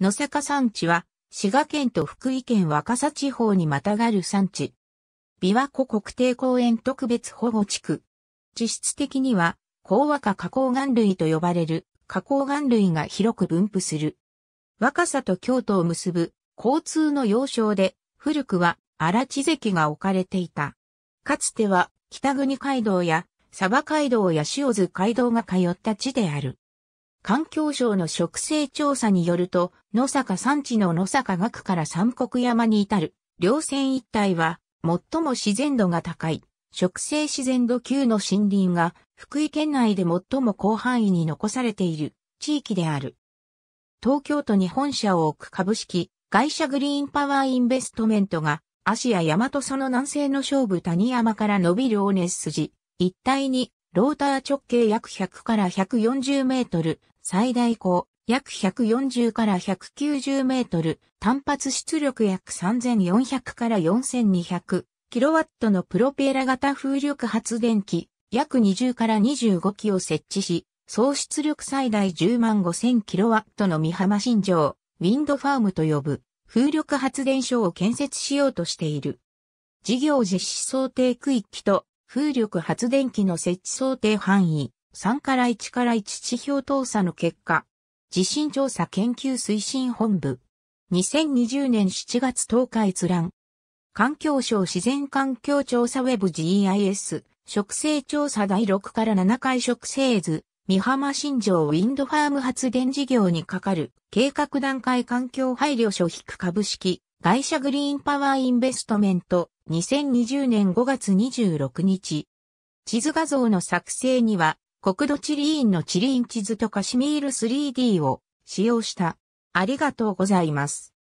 野坂山地は、滋賀県と福井県若狭地方にまたがる山地。琵琶湖国定公園特別保護地区。地質的には、高和下花崗岩類と呼ばれる、花崗岩類が広く分布する。若狭と京都を結ぶ交通の要衝で、古くは荒地関が置かれていた。かつては北国街道や鯖街道や塩津街道が通った地である。環境省の植生調査によると、野坂山地の野坂岳から三国山に至る、稜線一帯は、最も自然度が高い、植生自然度級の森林が、福井県内で最も広範囲に残されている地域である。東京都に本社を置く株式会社グリーンパワーインベストメントが、芦屋大和その南西の勝負谷山から伸びる大根筋一帯にローター直径約100から140メートル、最大高約140から190メートル、単発出力約3400から4200、キロワットのプロペラ型風力発電機、約20から25機を設置し、総出力最大10万5000キロワットの三浜新城、ウィンドファームと呼ぶ、風力発電所を建設しようとしている。事業実施想定区域と風力発電機の設置想定範囲、3から1から1地表倒査の結果、地震調査研究推進本部、2020年7月10日閲覧、環境省自然環境調査ウェブ GIS、植生調査第6から7回植生図、三浜新城ウィンドファーム発電事業に係る計画段階環境配慮所引く株式会社グリーンパワーインベストメント2020年5月26日。地図画像の作成には、国土地理院の地理院地図とカシミール 3D を使用した。ありがとうございます。